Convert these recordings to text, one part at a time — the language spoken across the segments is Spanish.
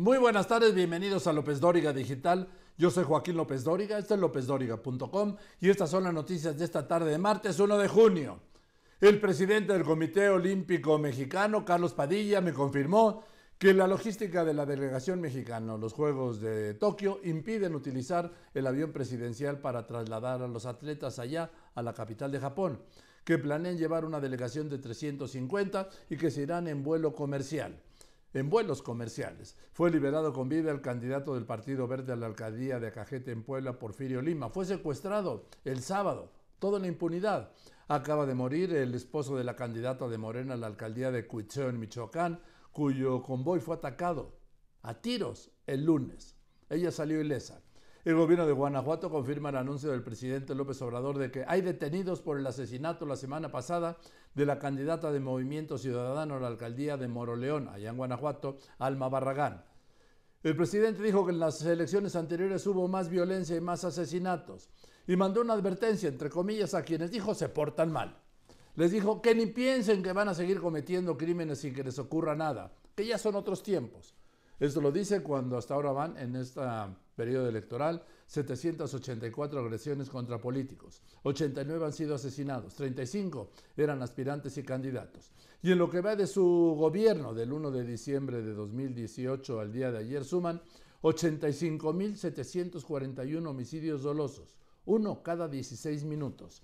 Muy buenas tardes, bienvenidos a López Dóriga Digital. Yo soy Joaquín López Dóriga, este es lópezdóriga.com y estas son las noticias de esta tarde de martes 1 de junio. El presidente del Comité Olímpico Mexicano, Carlos Padilla, me confirmó que la logística de la delegación mexicana los Juegos de Tokio impiden utilizar el avión presidencial para trasladar a los atletas allá a la capital de Japón, que planean llevar una delegación de 350 y que se irán en vuelo comercial. En vuelos comerciales, fue liberado con vida el candidato del Partido Verde a la alcaldía de Acajete en Puebla, Porfirio Lima. Fue secuestrado el sábado, todo en la impunidad. Acaba de morir el esposo de la candidata de Morena a la alcaldía de Cuicheo, en Michoacán, cuyo convoy fue atacado a tiros el lunes. Ella salió ilesa. El gobierno de Guanajuato confirma el anuncio del presidente López Obrador de que hay detenidos por el asesinato la semana pasada de la candidata de Movimiento Ciudadano a la alcaldía de Moroleón, allá en Guanajuato, Alma Barragán. El presidente dijo que en las elecciones anteriores hubo más violencia y más asesinatos y mandó una advertencia, entre comillas, a quienes dijo se portan mal. Les dijo que ni piensen que van a seguir cometiendo crímenes sin que les ocurra nada, que ya son otros tiempos. Esto lo dice cuando hasta ahora van en esta periodo electoral, 784 agresiones contra políticos, 89 han sido asesinados, 35 eran aspirantes y candidatos. Y en lo que va de su gobierno, del 1 de diciembre de 2018 al día de ayer, suman 85.741 homicidios dolosos, uno cada 16 minutos.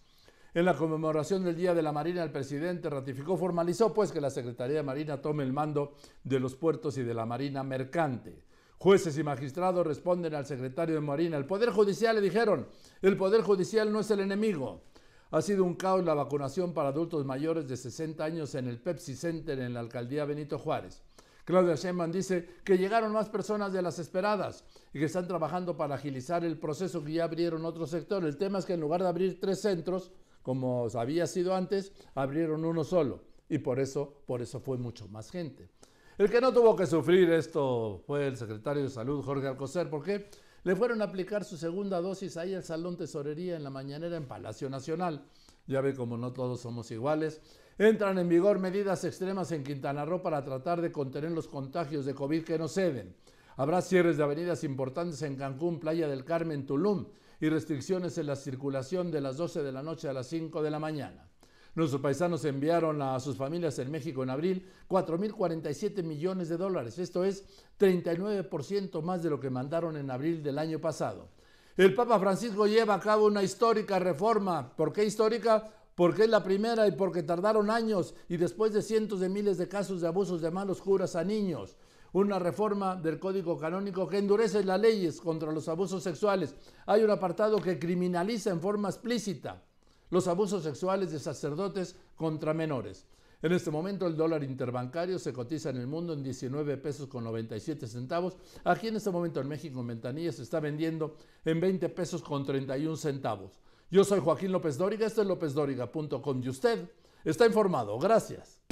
En la conmemoración del Día de la Marina, el presidente ratificó, formalizó pues que la Secretaría de Marina tome el mando de los puertos y de la Marina Mercante. Jueces y magistrados responden al secretario de Marina. El Poder Judicial le dijeron, el Poder Judicial no es el enemigo. Ha sido un caos la vacunación para adultos mayores de 60 años en el Pepsi Center en la alcaldía Benito Juárez. Claudia Sheinbaum dice que llegaron más personas de las esperadas y que están trabajando para agilizar el proceso que ya abrieron otro sector. El tema es que en lugar de abrir tres centros, como había sido antes, abrieron uno solo y por eso, por eso fue mucho más gente. El que no tuvo que sufrir esto fue el secretario de Salud, Jorge Alcocer, porque le fueron a aplicar su segunda dosis ahí al Salón Tesorería en la mañanera en Palacio Nacional. Ya ve como no todos somos iguales. Entran en vigor medidas extremas en Quintana Roo para tratar de contener los contagios de COVID que no ceden. Habrá cierres de avenidas importantes en Cancún, Playa del Carmen, Tulum y restricciones en la circulación de las 12 de la noche a las 5 de la mañana. Nuestros paisanos enviaron a sus familias en México en abril 4.047 millones de dólares, esto es 39% más de lo que mandaron en abril del año pasado. El Papa Francisco lleva a cabo una histórica reforma. ¿Por qué histórica? porque es la primera y porque tardaron años y después de cientos de miles de casos de abusos de malos curas a niños. Una reforma del Código Canónico que endurece las leyes contra los abusos sexuales. Hay un apartado que criminaliza en forma explícita los abusos sexuales de sacerdotes contra menores. En este momento el dólar interbancario se cotiza en el mundo en 19 pesos con 97 centavos. Aquí en este momento en México en ventanilla se está vendiendo en 20 pesos con 31 centavos. Yo soy Joaquín López Dóriga, esto es lópezdóriga.com y usted está informado. Gracias.